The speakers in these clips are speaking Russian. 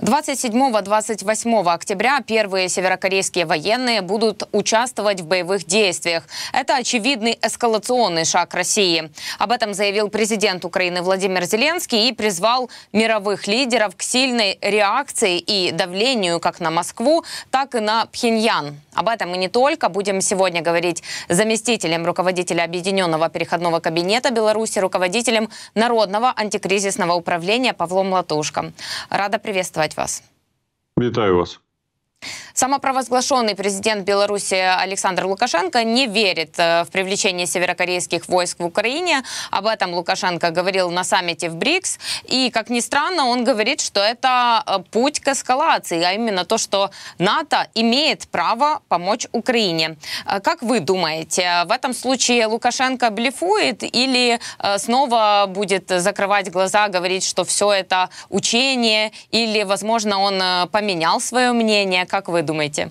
27-28 октября первые северокорейские военные будут участвовать в боевых действиях. Это очевидный эскалационный шаг России. Об этом заявил президент Украины Владимир Зеленский и призвал мировых лидеров к сильной реакции и давлению как на Москву, так и на Пхеньян. Об этом мы не только. Будем сегодня говорить с заместителем руководителя Объединенного переходного кабинета Беларуси, руководителем Народного антикризисного управления Павлом Латушко. Рада приветствовать вас. Вітаю вас. Самопровозглашенный президент Беларуси Александр Лукашенко не верит э, в привлечение северокорейских войск в Украине. Об этом Лукашенко говорил на саммите в БРИКС. И, как ни странно, он говорит, что это э, путь к эскалации, а именно то, что НАТО имеет право помочь Украине. Э, как вы думаете, в этом случае Лукашенко блефует или снова будет закрывать глаза, говорить, что все это учение, или, возможно, он поменял свое мнение? Как вы думаете? думаете?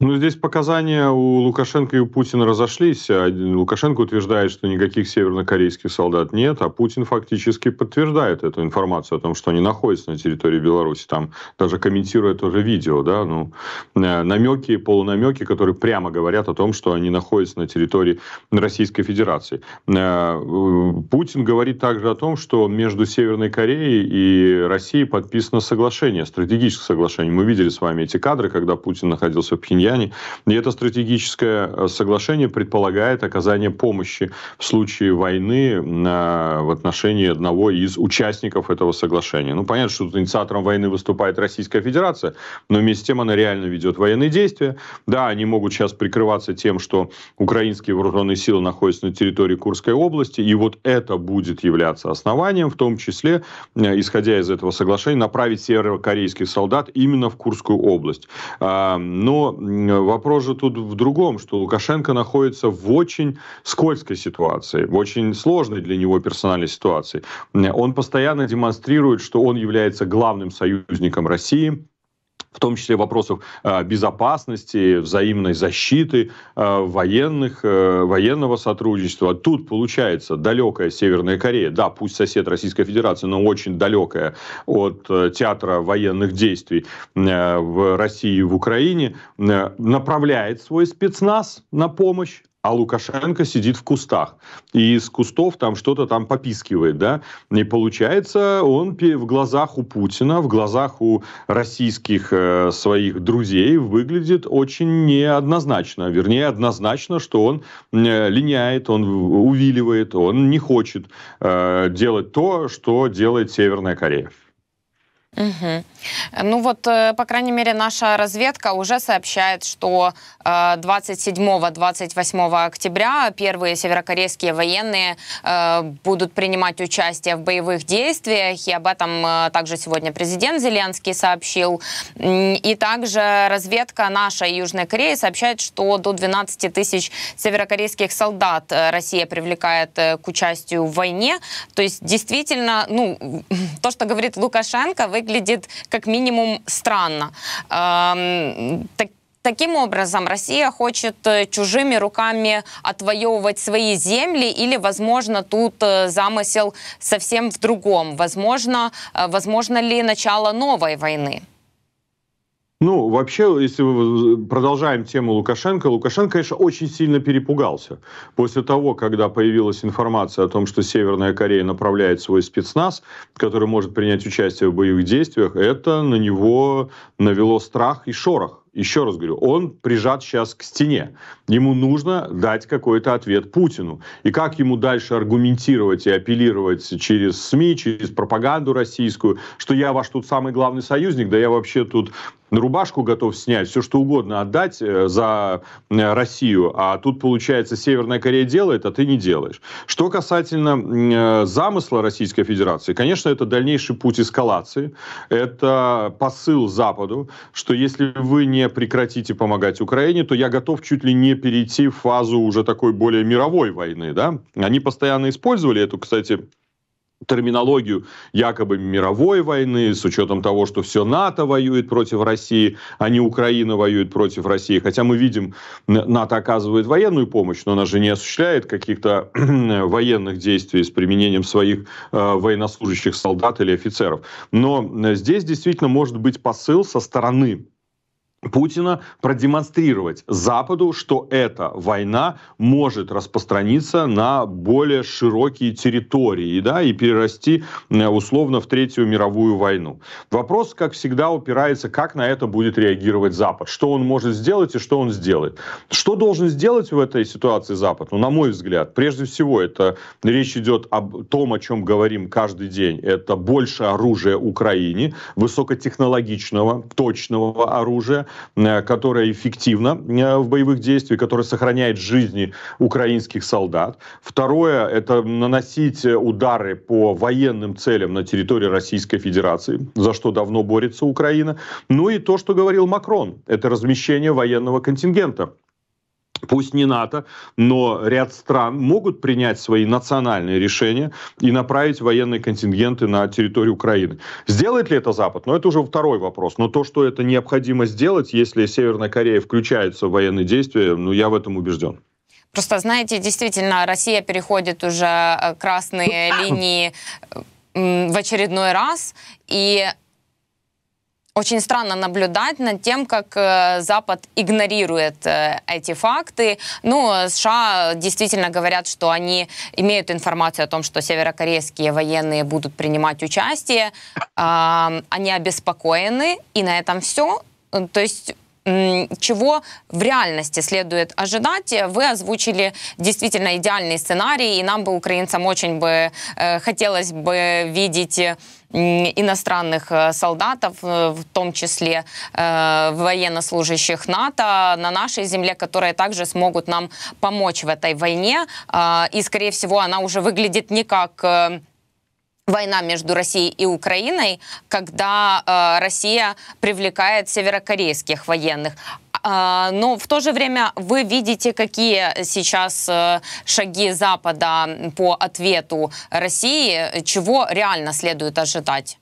Ну, здесь показания у Лукашенко и у Путина разошлись. А Лукашенко утверждает, что никаких севернокорейских солдат нет, а Путин фактически подтверждает эту информацию о том, что они находятся на территории Беларуси. Там даже комментируя тоже видео, да, ну, э, намеки, полунамеки, которые прямо говорят о том, что они находятся на территории Российской Федерации. Э, Путин говорит также о том, что между Северной Кореей и Россией подписано соглашение, стратегическое соглашение. Мы видели с вами эти кадры, когда Путин находился в Пхеньяне Пхеньяне. И это стратегическое э, соглашение предполагает оказание помощи в случае войны а, в отношении одного из участников этого соглашения. Ну, понятно, что тут инициатором войны выступает Российская Федерация, но вместе с тем она реально ведет военные действия. Да, они могут сейчас прикрываться тем, что украинские вооруженные силы находятся на территории Курской области, и вот это будет являться основанием, в том числе, э, исходя из этого соглашения, направить северокорейских солдат именно в Курскую область. А, но Э, вопрос же тут в другом, что Лукашенко находится в очень скользкой ситуации, в очень сложной для него персональной ситуации. Он постоянно демонстрирует, что он является главным союзником России, в том числе вопросов э, безопасности, взаимной защиты, э, военных, э, военного сотрудничества. Тут получается далекая Северная Корея, да, пусть сосед Российской Федерации, но очень далекая от театра военных действий в России и в Украине, направляет свой спецназ на помощь а Лукашенко сидит в кустах. И из кустов там что-то там попискивает, да. И получается, он в глазах у Путина, в глазах у российских э, своих друзей выглядит очень неоднозначно. Вернее, однозначно, что он э, линяет, он увиливает, он не хочет э, делать то, что делает Северная Корея. Угу. Ну вот, э, по крайней мере, наша разведка уже сообщает, что 27-28 э, октября первые северокорейские военные э, будут принимать участие в боевых действиях, и об этом также сегодня президент Зеленский сообщил. И также разведка нашей Южной Кореи сообщает, что до 12 тысяч северокорейских солдат Россия привлекает к участию в войне. То есть, действительно, ну, то, что говорит Лукашенко, вы выглядит как минимум странно. Эм, так Таким образом, Россия хочет э, чужими руками отвоевывать свои земли или, возможно, тут э, замысел совсем в другом? Возможно, э, возможно ли начало новой войны? Ну, вообще, если мы э, продолжаем тему Лукашенко, Лукашенко, конечно, очень сильно перепугался. После того, когда появилась информация о том, что Северная Корея направляет свой спецназ, который может принять участие в боевых действиях, это на него навело страх и шорох еще раз говорю, он прижат сейчас к стене. Ему нужно дать какой-то ответ Путину. И как ему дальше аргументировать и апеллировать через СМИ, через пропаганду российскую, что я ваш тут самый главный союзник, да я вообще тут рубашку готов снять, все что угодно отдать э, за Россию, а тут, получается, Северная Корея делает, а ты не делаешь. Что касательно э, замысла Российской Федерации, конечно, это дальнейший путь эскалации, это посыл Западу, что если вы не прекратите помогать Украине, то я готов чуть ли не перейти в фазу уже такой более мировой войны. Да? Они постоянно использовали эту, кстати, терминологию якобы мировой войны, с учетом того, что все НАТО воюет против России, а не Украина воюет против России. Хотя мы видим, НАТО оказывает военную помощь, но она же не осуществляет каких-то военных действий с применением своих э, военнослужащих солдат или офицеров. Но э, здесь действительно может быть посыл со стороны Путина продемонстрировать Западу, что эта война может распространиться на более широкие территории да, и перерасти э, условно в Третью мировую войну. Вопрос, как всегда, упирается, как на это будет реагировать Запад, что он может сделать и что он сделает. Что должен сделать в этой ситуации Запад? Ну, на мой взгляд, прежде всего, это речь идет о том, о чем говорим каждый день. Это больше оружия Украине, высокотехнологичного, точного оружия, Э, которая эффективна э, в боевых действиях, которая сохраняет жизни украинских солдат. Второе – это наносить удары по военным целям на территории Российской Федерации, за что давно борется Украина. Ну и то, что говорил Макрон – это размещение военного контингента Пусть не НАТО, но ряд стран могут принять свои национальные решения и направить военные контингенты на территорию Украины. Сделает ли это Запад? Ну, это уже второй вопрос. Но то, что это необходимо сделать, если Северная Корея включается в военные действия, ну, я в этом убежден. Просто, знаете, действительно, Россия переходит уже э, красные линии в очередной раз, и очень странно наблюдать над тем, как э, Запад игнорирует э, эти факты. Ну, США действительно говорят, что они имеют информацию о том, что северокорейские военные будут принимать участие. Они обеспокоены, и на этом все. То есть чего в реальности следует ожидать. Вы озвучили действительно идеальный сценарий, и нам бы, украинцам, очень бы э, хотелось бы видеть иностранных э, солдатов, э, в том числе э, военнослужащих НАТО на нашей земле, которые также смогут нам помочь в этой войне. Э, и, скорее всего, она уже выглядит не как война между Россией и Украиной, когда э, Россия привлекает северокорейских военных. Э, но в то же время вы видите, какие сейчас э, шаги Запада по ответу России, чего реально следует ожидать?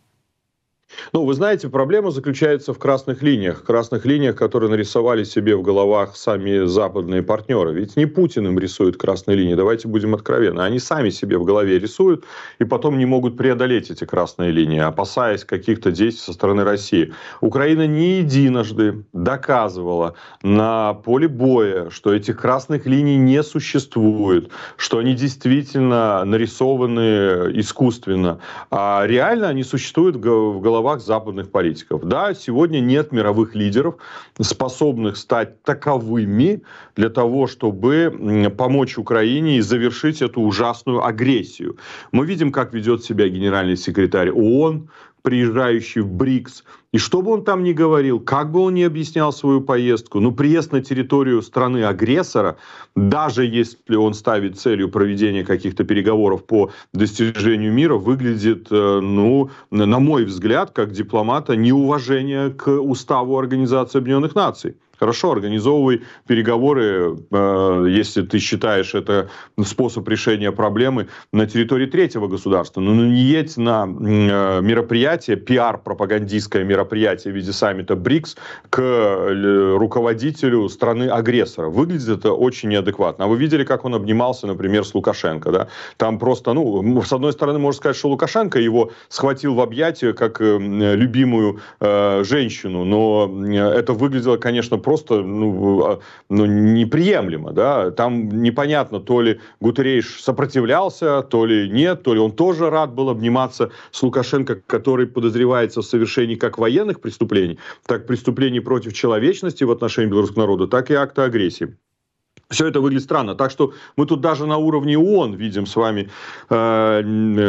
Ну, вы знаете, проблема заключается в красных линиях. Красных линиях, которые нарисовали себе в головах сами западные партнеры. Ведь не Путин им рисует красные линии, давайте будем откровенны. Они сами себе в голове рисуют и потом не могут преодолеть эти красные линии, опасаясь каких-то действий со стороны России. Украина не единожды доказывала на поле боя, что этих красных линий не существует, что они действительно нарисованы искусственно. А реально они существуют в головах головах западных политиков. Да, сегодня нет мировых лидеров, способных стать таковыми для того, чтобы помочь Украине и завершить эту ужасную агрессию. Мы видим, как ведет себя генеральный секретарь ООН, приезжающий в БРИКС, и что бы он там ни говорил, как бы он ни объяснял свою поездку, ну, приезд на территорию страны-агрессора, даже если он ставит целью проведения каких-то переговоров по достижению мира, выглядит, э, ну, на мой взгляд, как дипломата, неуважение к уставу Организации Объединенных Наций. Хорошо, организовывай переговоры, э, если ты считаешь это способ решения проблемы на территории третьего государства. Но ну, ну, не едь на э, мероприятие, пиар-пропагандистское мероприятие, мероприятия в виде саммита БРИКС к э, руководителю страны-агрессора. Выглядит это очень неадекватно. А вы видели, как он обнимался, например, с Лукашенко, да? Там просто, ну, с одной стороны, можно сказать, что Лукашенко его схватил в объятия как э, любимую э, женщину, но э, это выглядело, конечно, просто ну, а, ну, неприемлемо, да? Там непонятно, то ли Гутерейш сопротивлялся, то ли нет, то ли он тоже рад был обниматься с Лукашенко, который подозревается в совершении как военного военных преступлений, так преступлений против человечности в отношении белорусского народа, так и акта агрессии. Все это выглядит странно. Так что мы тут даже на уровне ООН видим с вами э,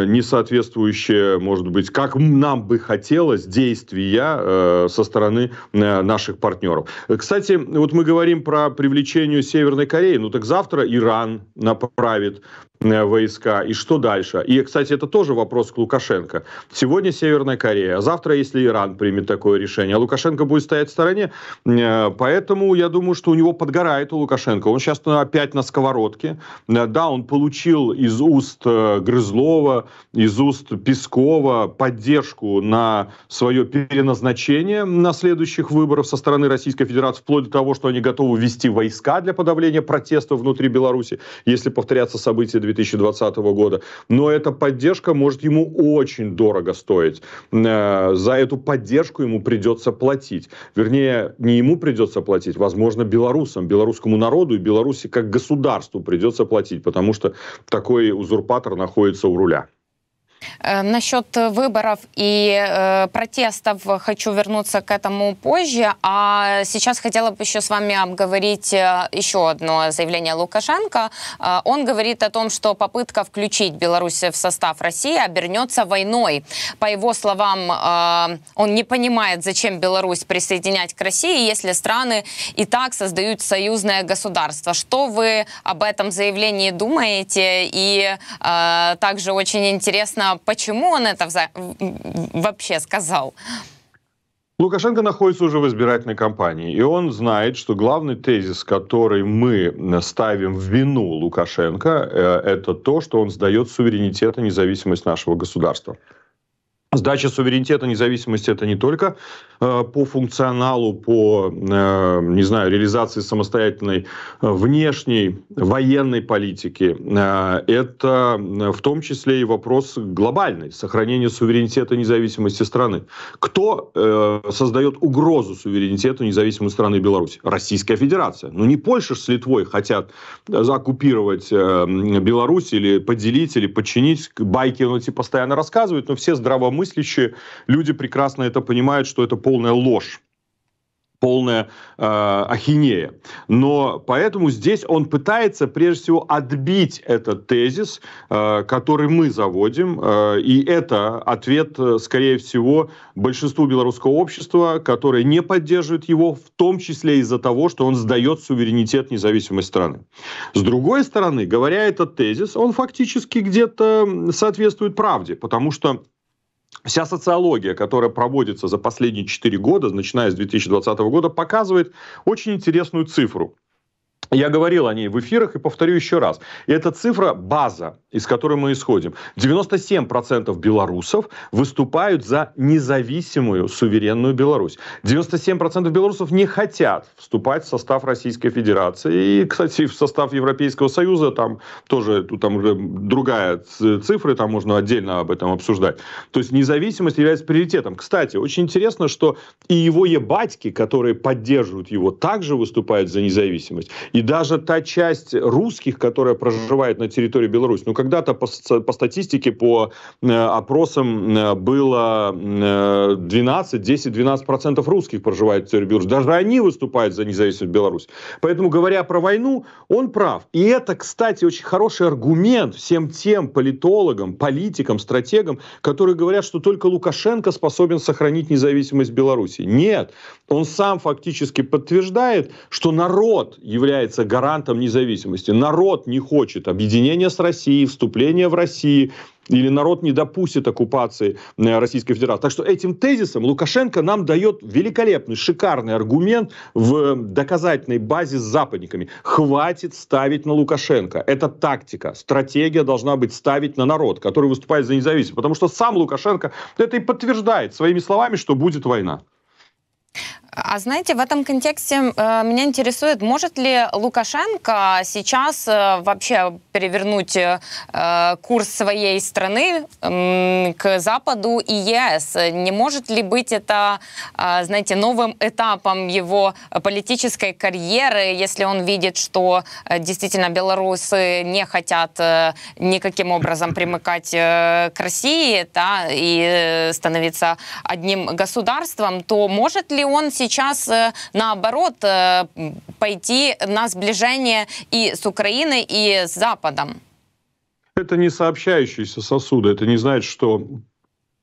несоответствующее, может быть, как нам бы хотелось, действия э, со стороны э, наших партнеров. Кстати, вот мы говорим про привлечение Северной Кореи. Ну так завтра Иран направит Э, войска, и что дальше? И, кстати, это тоже вопрос к Лукашенко. Сегодня Северная Корея, а завтра, если Иран примет такое решение, Лукашенко будет стоять в стороне, э, поэтому я думаю, что у него подгорает у Лукашенко. Он сейчас опять на сковородке. Э, да, он получил из уст Грызлова, из уст Пескова поддержку на свое переназначение на следующих выборах со стороны Российской Федерации, вплоть до того, что они готовы вести войска для подавления протестов внутри Беларуси, если повторятся события 2000 2020 года. Но эта поддержка может ему очень дорого стоить. Э, за эту поддержку ему придется платить. Вернее, не ему придется платить, возможно, белорусам, белорусскому народу и Беларуси как государству придется платить, потому что такой узурпатор находится у руля. Э, насчет выборов и э, протестов хочу вернуться к этому позже, а сейчас хотела бы еще с вами обговорить э, еще одно заявление Лукашенко. Он говорит о том, что попытка включить Беларусь в состав России обернется войной. По его словам, он не понимает, зачем Беларусь присоединять к России, если страны и так создают союзное государство. Что вы об этом заявлении думаете? И также очень интересно почему он это вообще сказал? Лукашенко находится уже в избирательной кампании, и он знает, что главный тезис, который мы э, ставим в вину Лукашенко, э, это то, что он сдает суверенитет и независимость нашего государства. Сдача суверенитета, независимости – это не только э, по функционалу, по, э, не знаю, реализации самостоятельной э, внешней военной политики. Э, это э, в том числе и вопрос глобальный – сохранения суверенитета, независимости страны. Кто э, создает угрозу суверенитету, независимой страны Беларуси? Российская Федерация. Ну, не Польша с Литвой хотят э, оккупировать э, Беларусь или поделить, или подчинить. Байки, ну, эти типа, постоянно рассказывают, но все здравомыслящие здравомыслящие люди прекрасно это понимают, что это полная ложь полная э, ахинея. Но поэтому здесь он пытается прежде всего отбить этот тезис, э, который мы заводим, э, и это ответ, э, скорее всего, большинству белорусского общества, которое не поддерживает его, в том числе из-за того, что он сдает суверенитет независимой страны. С другой стороны, говоря этот тезис, он фактически где-то соответствует правде, потому что Вся социология, которая проводится за последние 4 года, начиная с 2020 года, показывает очень интересную цифру. Я говорил о ней в эфирах и повторю еще раз. И эта цифра – база, из которой мы исходим. 97% белорусов выступают за независимую, суверенную Беларусь. 97% белорусов не хотят вступать в состав Российской Федерации. И, кстати, в состав Европейского Союза там тоже там уже другая цифра, там можно отдельно об этом обсуждать. То есть независимость является приоритетом. Кстати, очень интересно, что и его ебатьки, которые поддерживают его, также выступают за независимость. И даже та часть русских, которая проживает на территории Беларуси, ну, когда-то по, по статистике, по э, опросам э, было 12, 10, 12 процентов русских проживает в территории Беларуси. Даже они выступают за независимость Беларуси. Поэтому, говоря про войну, он прав. И это, кстати, очень хороший аргумент всем тем политологам, политикам, стратегам, которые говорят, что только Лукашенко способен сохранить независимость Беларуси. Нет, он сам фактически подтверждает, что народ является является гарантом независимости. Народ не хочет объединения с Россией, вступления в Россию, или народ не допустит оккупации э, Российской Федерации. Так что этим тезисом Лукашенко нам дает великолепный, шикарный аргумент в э, доказательной базе с западниками. Хватит ставить на Лукашенко. Это тактика. Стратегия должна быть ставить на народ, который выступает за независимость. Потому что сам Лукашенко это и подтверждает своими словами, что будет война. А знаете, в этом контексте э, меня интересует, может ли Лукашенко сейчас э, вообще перевернуть э, курс своей страны э, к Западу и ЕС? Не может ли быть это, э, знаете, новым этапом его политической карьеры, если он видит, что э, действительно белорусы не хотят э, никаким образом примыкать э, к России да, и э, становиться одним государством, то может ли он сейчас сейчас, э, наоборот, э, пойти на сближение и с Украиной, и с Западом? Это не сообщающиеся сосуды. Это не значит, что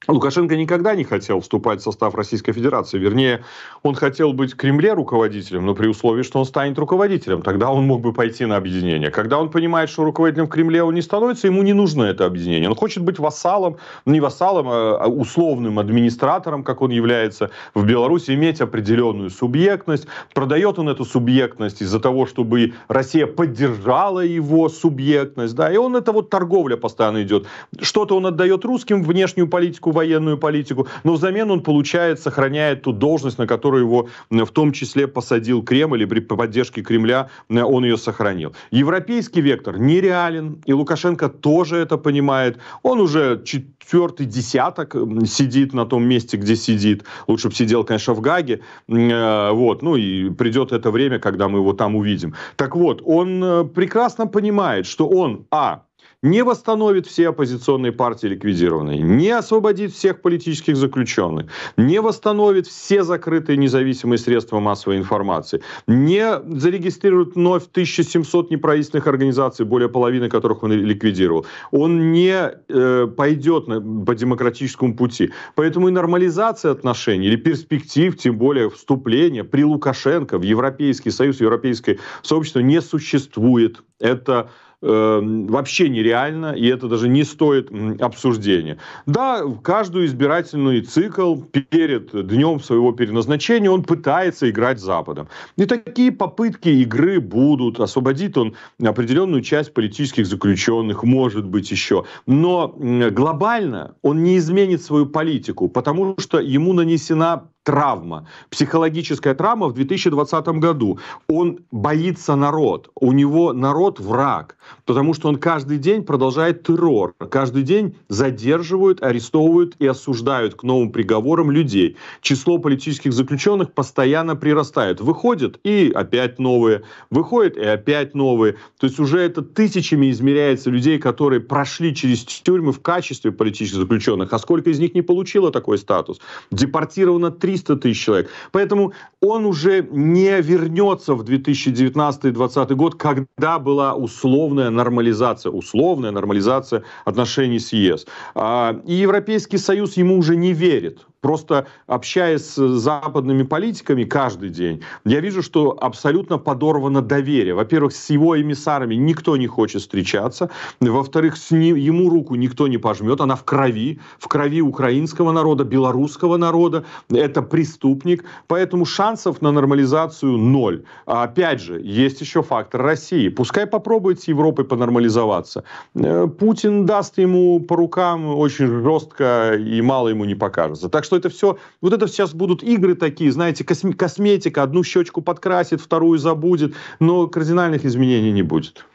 Лукашенко никогда не хотел вступать в состав Российской Федерации. Вернее, он хотел быть в Кремле руководителем, но при условии, что он станет руководителем. Тогда он мог бы пойти на объединение. Когда он понимает, что руководителем в Кремле он не становится, ему не нужно это объединение. Он хочет быть вассалом, ну, не вассалом, а, а условным администратором, как он является в Беларуси, иметь определенную субъектность. Продает он эту субъектность из-за того, чтобы Россия поддержала его субъектность. Да? И он это вот торговля постоянно идет. Что-то он отдает русским, внешнюю политику американскую военную политику, но взамен он получает, сохраняет ту должность, на которую его в том числе посадил Кремль, и при поддержке Кремля он ее сохранил. Европейский вектор нереален, и Лукашенко тоже это понимает. Он уже четвертый десяток сидит на том месте, где сидит. Лучше бы сидел, конечно, в Гаге. Э, вот, ну и придет это время, когда мы его там увидим. Так вот, он э, прекрасно понимает, что он, а, не восстановит все оппозиционные партии ликвидированные, не освободит всех политических заключенных, не восстановит все закрытые независимые средства массовой информации, не зарегистрирует вновь 1700 неправительственных организаций, более половины которых он ликвидировал. Он не э, пойдет на, по демократическому пути. Поэтому и нормализация отношений, или перспектив, тем более вступления при Лукашенко в Европейский Союз, в Европейское сообщество не существует. Это Эм, вообще нереально, и это даже не стоит обсуждения. Да, каждую избирательный цикл перед днем своего переназначения он пытается играть с Западом. И такие попытки игры будут. Освободит он определенную часть политических заключенных, может быть, еще. Но глобально он не изменит свою политику, потому что ему нанесена травма, психологическая травма в 2020 году. Он боится народ, у него народ враг, потому что он каждый день продолжает террор, каждый день задерживают, арестовывают и осуждают к новым приговорам людей. Число политических заключенных постоянно прирастает. Выходят и опять новые, выходят и опять новые. То есть уже это тысячами измеряется людей, которые прошли через тюрьмы в качестве политических заключенных, а сколько из них не получило такой статус. Депортировано 3 300 тысяч человек. Поэтому он уже не вернется в 2019-2020 год, когда была условная нормализация, условная нормализация отношений с ЕС. А, и Европейский Союз ему уже не верит просто общаясь с западными политиками каждый день, я вижу, что абсолютно подорвано доверие. Во-первых, с его эмиссарами никто не хочет встречаться. Во-вторых, с ним, ему руку никто не пожмет. Она в крови, в крови украинского народа, белорусского народа. Это преступник. Поэтому шансов на нормализацию ноль. А опять же, есть еще фактор России. Пускай попробует с Европой понормализоваться. Э, Путин даст ему по рукам очень жестко и мало ему не покажется. Так что что это все... Вот это сейчас будут игры такие, знаете, косметика. Одну щечку подкрасит, вторую забудет, но кардинальных изменений не будет.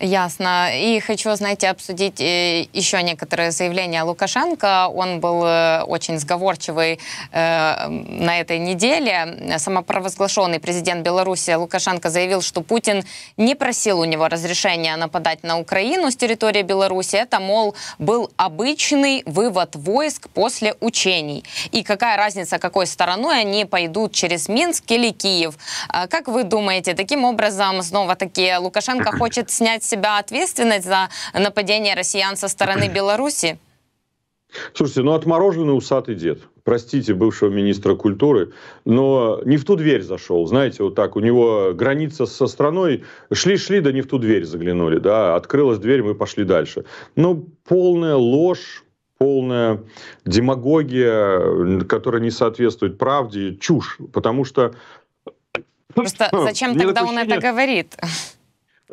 Ясно. И хочу, знаете, обсудить э, еще некоторые заявления Лукашенко. Он был э, очень сговорчивый э, на этой неделе. Самопровозглашенный президент Беларуси Лукашенко заявил, что Путин не просил у него разрешения нападать на Украину с территории Беларуси. Это, мол, был обычный вывод войск после учений. И какая разница, какой стороной они пойдут через Минск или Киев. А как вы думаете, таким образом, снова-таки, Лукашенко хочет снять брать себя ответственность за нападение россиян со стороны Беларуси? Слушайте, ну отмороженный усатый дед простите бывшего министра культуры, но не в ту дверь зашел, знаете, вот так, у него граница со страной, шли-шли, да не в ту дверь заглянули, да, открылась дверь, мы пошли дальше. Ну, полная ложь, полная демагогия, которая не соответствует правде, чушь, потому что... Просто зачем тогда он это говорит?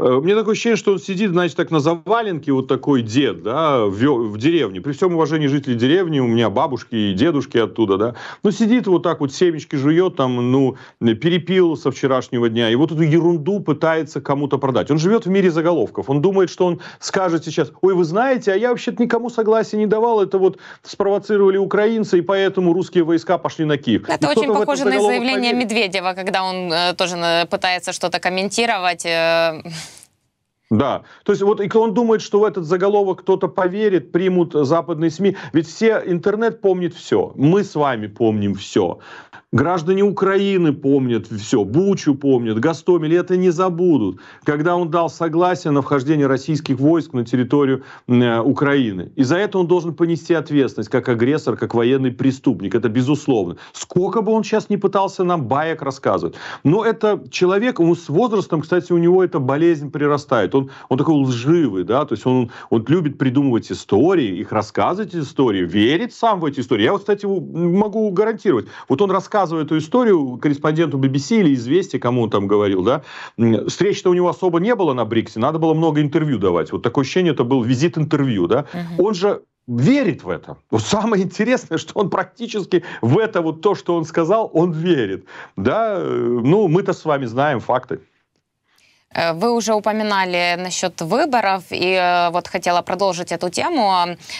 Э, Мне такое ощущение, что он сидит, значит, так на заваленке, вот такой дед, да, в, в деревне. При всем уважении жителей деревни, у меня бабушки и дедушки оттуда, да. Ну, сидит вот так вот, семечки жует, там, ну, перепил со вчерашнего дня, и вот эту ерунду пытается кому-то продать. Он живет в мире заголовков. Он думает, что он скажет сейчас, ой, вы знаете, а я вообще-то никому согласия не давал, это вот спровоцировали украинцы, и поэтому русские войска пошли на Киев. Это и очень похоже на заявление поверит. Медведева, когда он э, тоже пытается что-то комментировать. Э да, то есть вот и он думает, что в этот заголовок кто-то поверит, примут западные СМИ. Ведь все, интернет помнит все, мы с вами помним все. Граждане Украины помнят все, Бучу помнят, Гастомель, это не забудут. Когда он дал согласие на вхождение российских войск на территорию э, Украины. И за это он должен понести ответственность, как агрессор, как военный преступник. Это безусловно. Сколько бы он сейчас не пытался нам баек рассказывать. Но это человек, он с возрастом, кстати, у него эта болезнь прирастает. Он, он такой лживый, да, то есть он, он любит придумывать истории, их рассказывать истории, верит сам в эти истории. Я вот, кстати, могу гарантировать. Вот он рассказывает рассказываю эту историю корреспонденту BBC или «Известия», кому он там говорил, да, встреч-то у него особо не было на Бриксе, надо было много интервью давать. Вот такое ощущение, это был визит-интервью, да. Угу. Он же верит в это. Вот самое интересное, что он практически в это вот то, что он сказал, он верит. Да, э, ну, мы-то с вами знаем факты. Э, вы уже упоминали насчет выборов, и э, вот хотела продолжить эту тему.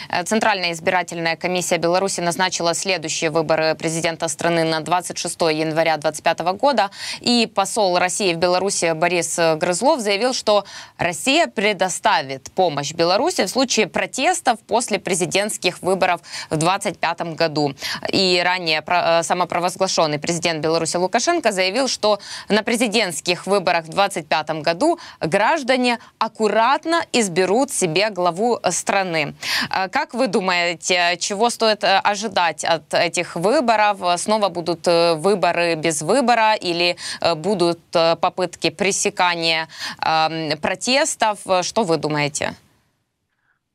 Э, Центральная избирательная комиссия Беларуси назначила следующие выборы президента страны на 26 января 2025 года, и посол России в Беларуси Борис Грызлов заявил, что Россия предоставит помощь Беларуси в случае протестов после президентских выборов в 2025 году. И ранее самопровозглашенный президент Беларуси Лукашенко заявил, что на президентских выборах в 2025 году граждане аккуратно изберут себе главу э, страны. Э, как вы думаете, чего стоит э, ожидать от этих выборов? Снова будут выборы без выбора или будут попытки пресекания эм, протестов? Что вы думаете?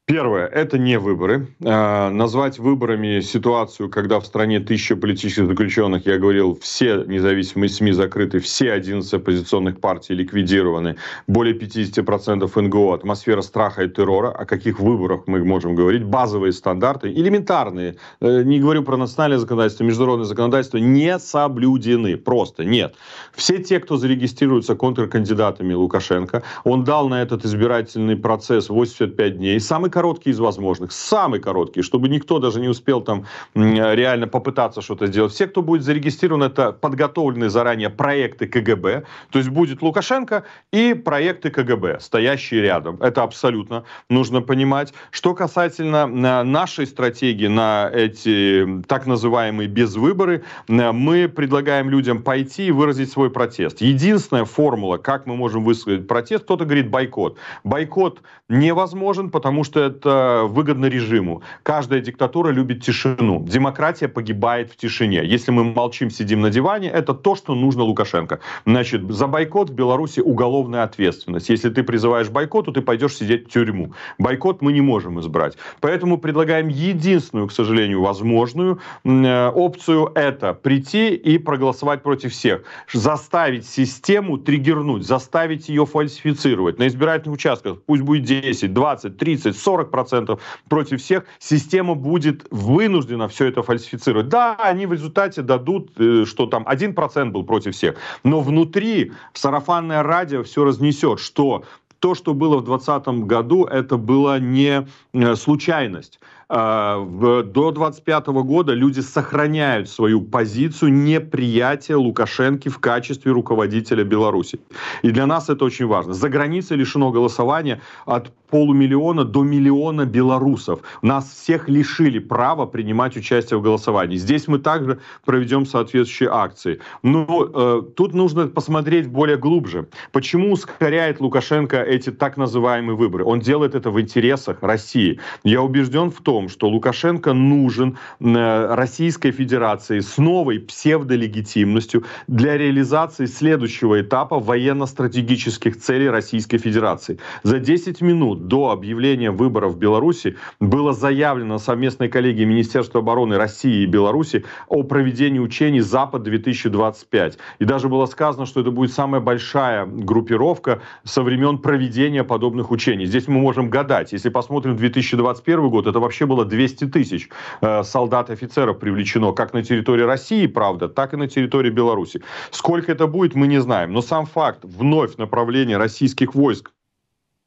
Первое, это не выборы. А, назвать выборами ситуацию, когда в стране тысяча политических заключенных, я говорил, все независимые СМИ закрыты, все 11 оппозиционных партий ликвидированы, более 50% НГО, атмосфера страха и террора, о каких выборах мы можем говорить, базовые стандарты, элементарные, э, не говорю про национальное законодательство, международное законодательство, не соблюдены, просто нет. Все те, кто зарегистрируются контркандидатами Лукашенко, он дал на этот избирательный процесс 85 дней, самый короткий из возможных, самый короткий, чтобы никто даже не успел там реально попытаться что-то сделать. Все, кто будет зарегистрирован, это подготовленные заранее проекты КГБ, то есть будет Лукашенко и проекты КГБ, стоящие рядом. Это абсолютно нужно понимать. Что касательно э, нашей стратегии на эти так называемые безвыборы, э, мы предлагаем людям пойти и выразить свой протест. Единственная формула, как мы можем высказать протест, кто-то говорит бойкот. Бойкот невозможен, потому что это выгодно режиму. Каждая диктатура любит тишину. Демократия погибает в тишине. Если мы молчим, сидим на диване, это то, что нужно Лукашенко. Значит, за бойкот в Беларуси уголовная ответственность. Если ты призываешь бойкот, то ты пойдешь сидеть в тюрьму. Бойкот мы не можем избрать. Поэтому предлагаем единственную, к сожалению, возможную э, опцию это прийти и проголосовать против всех. Заставить систему триггернуть, заставить ее фальсифицировать. На избирательных участках пусть будет 10, 20, 30, 40 40% против всех, система будет вынуждена все это фальсифицировать. Да, они в результате дадут, э, что там 1% был против всех, но внутри сарафанное радио все разнесет, что то, что было в 2020 году, это была не э, случайность. А, в, до 25 года люди сохраняют свою позицию неприятия Лукашенко в качестве руководителя Беларуси. И для нас это очень важно. За границей лишено голосования от полумиллиона до миллиона белорусов. Нас всех лишили права принимать участие в голосовании. Здесь мы также проведем соответствующие акции. Но ну, э, тут нужно посмотреть более глубже. Почему ускоряет Лукашенко эти так называемые выборы? Он делает это в интересах России. Я убежден в том, том, что Лукашенко нужен э, Российской Федерации с новой псевдолегитимностью для реализации следующего этапа военно-стратегических целей Российской Федерации. За 10 минут до объявления выборов в Беларуси было заявлено совместной коллегией Министерства обороны России и Беларуси о проведении учений «Запад-2025». И даже было сказано, что это будет самая большая группировка со времен проведения подобных учений. Здесь мы можем гадать. Если посмотрим 2021 год, это вообще вообще было 200 тысяч э, солдат и офицеров привлечено, как на территории России, правда, так и на территории Беларуси. Сколько это будет, мы не знаем. Но сам факт вновь направления российских войск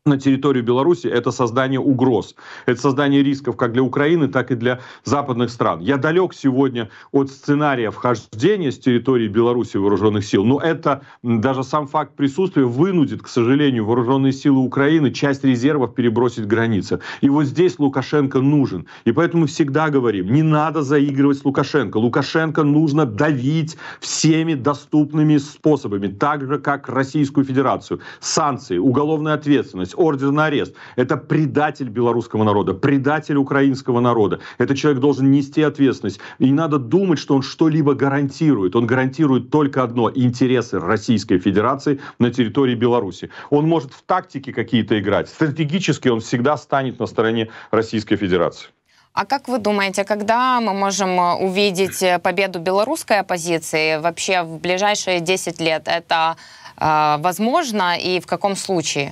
на территорию Беларуси, это создание угроз, это создание рисков как для Украины, так и для западных стран. Я далек сегодня от сценария вхождения с территории Беларуси вооруженных сил, но это даже сам факт присутствия вынудит, к сожалению, вооруженные силы Украины часть резервов перебросить границы. И вот здесь Лукашенко нужен. И поэтому всегда говорим, не надо заигрывать с Лукашенко. Лукашенко нужно давить всеми доступными способами, так же, как Российскую Федерацию. Санкции, уголовная ответственность, есть орден на арест. Это предатель белорусского народа, предатель украинского народа. Этот человек должен нести ответственность. И не надо думать, что он что-либо гарантирует. Он гарантирует только одно – интересы Российской Федерации на территории Беларуси. Он может в тактике какие-то играть. Стратегически он всегда станет на стороне Российской Федерации. А как вы думаете, когда мы можем э, увидеть э, победу белорусской оппозиции вообще в ближайшие 10 лет? Это э, возможно и в каком случае?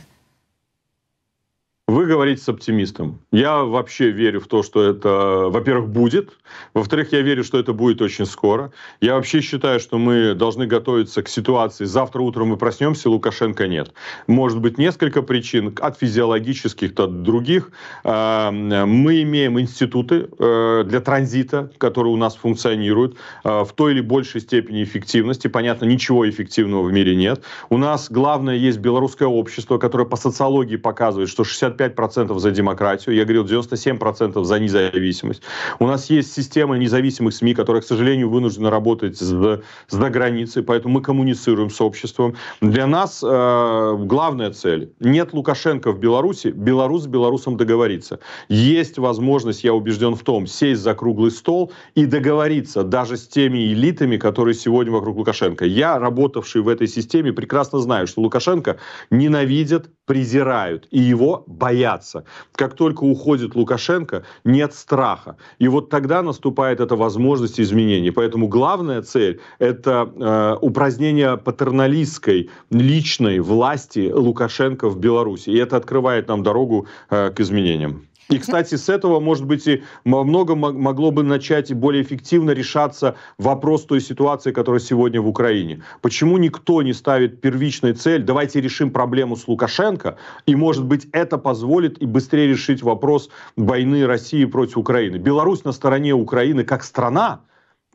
Вы говорите с оптимистом. Я вообще верю в то, что это, во-первых, будет. Во-вторых, я верю, что это будет очень скоро. Я вообще считаю, что мы должны готовиться к ситуации. Завтра утром мы проснемся, Лукашенко нет. Может быть, несколько причин, от физиологических то от других. Э, мы имеем институты э, для транзита, которые у нас функционируют э, в той или большей степени эффективности. Понятно, ничего эффективного в мире нет. У нас главное есть белорусское общество, которое по социологии показывает, что 60 95% за демократию, я говорил, 97% за независимость. У нас есть система независимых СМИ, которая, к сожалению, вынуждена работать за с дограницей, поэтому мы коммуницируем с обществом. Для нас э, главная цель – нет Лукашенко в Беларуси, белорус с белорусом договорится. Есть возможность, я убежден в том, сесть за круглый стол и договориться даже с теми элитами, которые сегодня вокруг Лукашенко. Я, работавший в этой системе, прекрасно знаю, что Лукашенко ненавидит презирают и его боятся. Как только уходит Лукашенко, нет страха. И вот тогда наступает эта возможность изменений. Поэтому главная цель – это э, упразднение патерналистской личной власти Лукашенко в Беларуси. И это открывает нам дорогу э, к изменениям. И, кстати, с этого, может быть, и много могло бы начать и более эффективно решаться вопрос той ситуации, которая сегодня в Украине. Почему никто не ставит первичной цель «давайте решим проблему с Лукашенко», и, может быть, это позволит и быстрее решить вопрос войны России против Украины. Беларусь на стороне Украины как страна,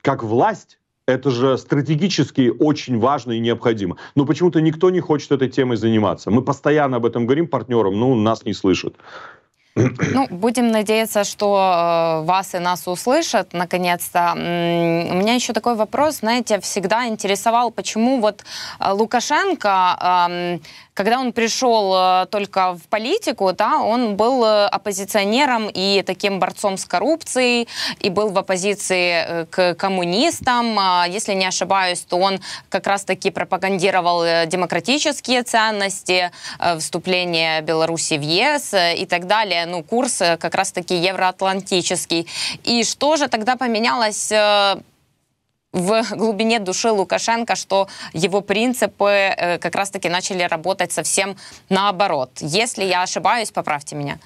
как власть, это же стратегически очень важно и необходимо. Но почему-то никто не хочет этой темой заниматься. Мы постоянно об этом говорим партнерам, но ну, нас не слышат. Ну, будем надеяться, что э, вас и нас услышат, наконец-то. У меня еще такой вопрос, знаете, всегда интересовал, почему вот э, Лукашенко, эм, когда он пришел э, только в политику, да, он был оппозиционером и таким борцом с коррупцией, и был в оппозиции к коммунистам. А, если не ошибаюсь, то он как раз-таки пропагандировал демократические ценности, вступление Беларуси в ЕС и так далее ну, курс э, как раз-таки евроатлантический. И что же тогда поменялось э, в глубине души Лукашенко, что его принципы э, как раз-таки начали работать совсем наоборот. Если я ошибаюсь, поправьте меня.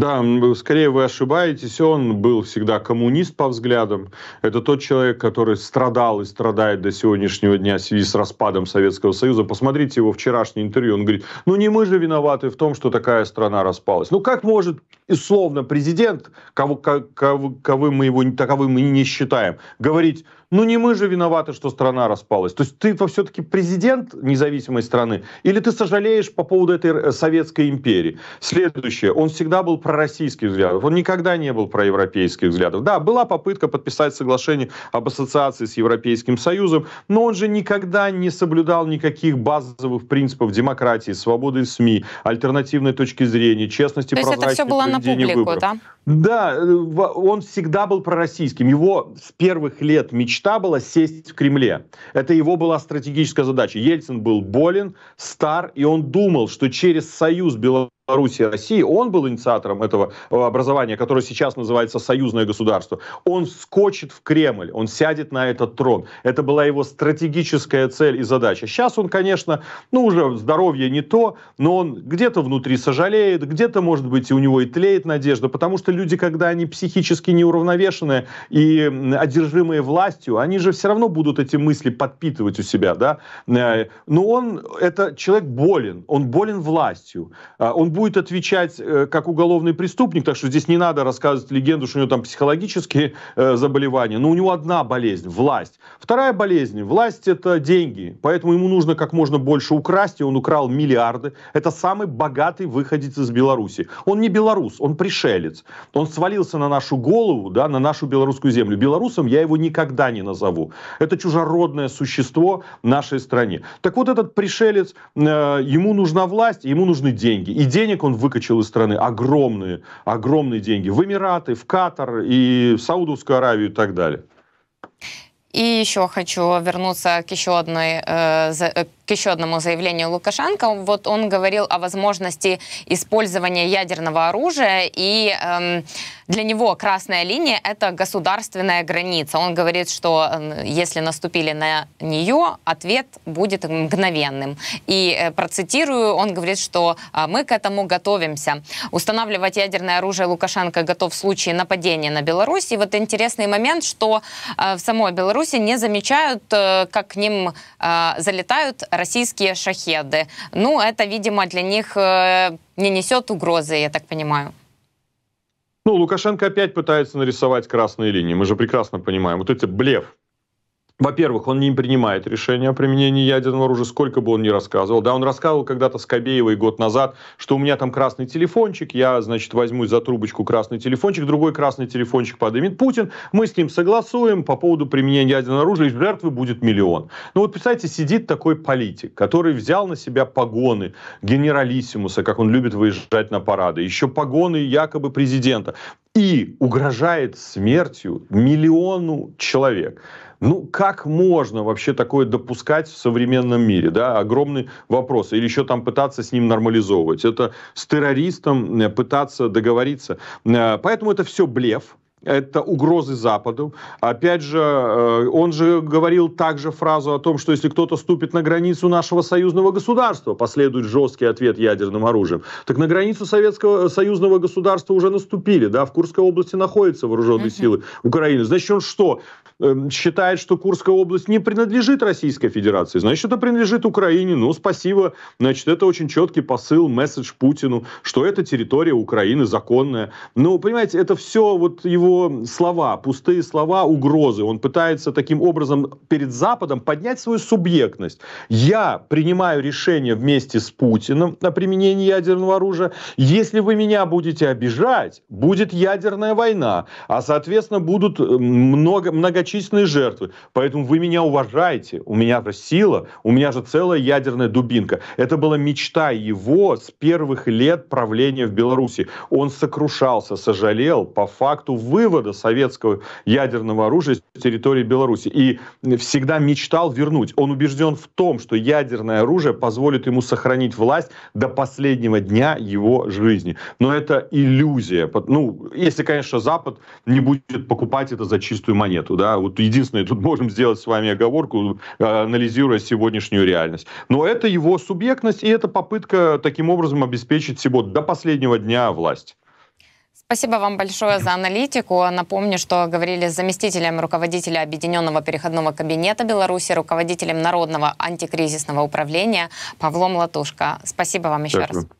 Да, скорее вы ошибаетесь. Он был всегда коммунист по взглядам. Это тот человек, который страдал и страдает до сегодняшнего дня в связи с распадом Советского Союза. Посмотрите его вчерашнее интервью. Он говорит, ну не мы же виноваты в том, что такая страна распалась. Ну как может, условно, президент, кого, кого, кого мы его таковым и не считаем, говорить ну не мы же виноваты, что страна распалась. То есть ты все-таки президент независимой страны или ты сожалеешь по поводу этой э, Советской империи? Следующее. Он всегда был пророссийских взглядов. Он никогда не был проевропейских взглядов. Да, была попытка подписать соглашение об ассоциации с Европейским Союзом, но он же никогда не соблюдал никаких базовых принципов демократии, свободы СМИ, альтернативной точки зрения, честности, То прозрачности. это все было на публику, выборов. да? Да, э, он всегда был пророссийским. Его с первых лет мечта мечта была сесть в Кремле. Это его была стратегическая задача. Ельцин был болен, стар, и он думал, что через союз Беларуси Беларуси и России, он был инициатором этого э, образования, которое сейчас называется союзное государство, он скочит в Кремль, он сядет на этот трон. Это была его стратегическая цель и задача. Сейчас он, конечно, ну уже здоровье не то, но он где-то внутри сожалеет, где-то, может быть, у него и тлеет надежда, потому что люди, когда они психически неуравновешенные и одержимые властью, они же все равно будут эти мысли подпитывать у себя, да. Э, но он, это человек болен, он болен властью, э, он будет отвечать э, как уголовный преступник, так что здесь не надо рассказывать легенду, что у него там психологические э, заболевания. Но у него одна болезнь – власть. Вторая болезнь – власть – это деньги. Поэтому ему нужно как можно больше украсть, и он украл миллиарды. Это самый богатый выходец из Беларуси. Он не белорус, он пришелец. Он свалился на нашу голову, да, на нашу белорусскую землю. Белорусом я его никогда не назову. Это чужеродное существо нашей стране. Так вот, этот пришелец, э, ему нужна власть, ему нужны деньги. И деньги денег он выкачал из страны, огромные, огромные деньги. В Эмираты, в Катар и в Саудовскую Аравию и так далее. И еще хочу вернуться к еще одной э, э к еще одному заявлению Лукашенко. Вот он говорил о возможности использования ядерного оружия, и эм, для него красная линия — это государственная граница. Он говорит, что э, если наступили на нее, ответ будет мгновенным. И э, процитирую, он говорит, что э, мы к этому готовимся. Устанавливать ядерное оружие Лукашенко готов в случае нападения на Беларусь. И вот интересный момент, что э, в самой Беларуси не замечают, э, как к ним э, залетают российские шахеды. Ну, это, видимо, для них э, не несет угрозы, я так понимаю. Ну, Лукашенко опять пытается нарисовать красные линии. Мы же прекрасно понимаем. Вот эти блеф во-первых, он не принимает решение о применении ядерного оружия, сколько бы он ни рассказывал. Да, он рассказывал когда-то Скобеевой год назад, что у меня там красный телефончик, я, значит, возьму за трубочку красный телефончик, другой красный телефончик подымет Путин, мы с ним согласуем по поводу применения ядерного оружия, и жертвы будет миллион. Ну вот, представьте, сидит такой политик, который взял на себя погоны генералиссимуса, как он любит выезжать на парады, еще погоны якобы президента и угрожает смертью миллиону человек. Ну, как можно вообще такое допускать в современном мире? Да, огромный вопрос. Или еще там пытаться с ним нормализовывать. Это с террористом э, пытаться договориться. Э, поэтому это все блеф это угрозы Западу. Опять же, э, он же говорил также фразу о том, что если кто-то ступит на границу нашего союзного государства, последует жесткий ответ ядерным оружием. Так на границу советского союзного государства уже наступили, да, в Курской области находятся вооруженные uh-huh. силы Украины. Значит, он что, э, считает, что Курская область не принадлежит Российской Федерации? Значит, это принадлежит Украине. Ну, спасибо. Значит, это очень четкий посыл, месседж Путину, что эта территория Украины законная. Ну, понимаете, это все вот его слова, пустые слова, угрозы. Он пытается таким образом перед Западом поднять свою субъектность. Я принимаю решение вместе с Путиным на применение ядерного оружия. Если вы меня будете обижать, будет ядерная война, а, соответственно, будут э, много, многочисленные жертвы. Поэтому вы меня уважаете, у меня же сила, у меня же целая ядерная дубинка. Это была мечта его с первых лет правления в Беларуси. Он сокрушался, сожалел, по факту вы вывода советского ядерного оружия с территории Беларуси и всегда мечтал вернуть. Он убежден в том, что ядерное оружие позволит ему сохранить власть до последнего дня его жизни. Но это иллюзия. Ну, если, конечно, Запад не будет покупать это за чистую монету. Да? Вот единственное, тут можем сделать с вами оговорку, э, анализируя сегодняшнюю реальность. Но это его субъектность, и это попытка таким образом обеспечить всего до последнего дня власть. Спасибо вам большое за аналитику. Напомню, что говорили с заместителем руководителя Объединенного переходного кабинета Беларуси, руководителем Народного антикризисного управления Павлом Латушко. Спасибо вам еще Спасибо. раз.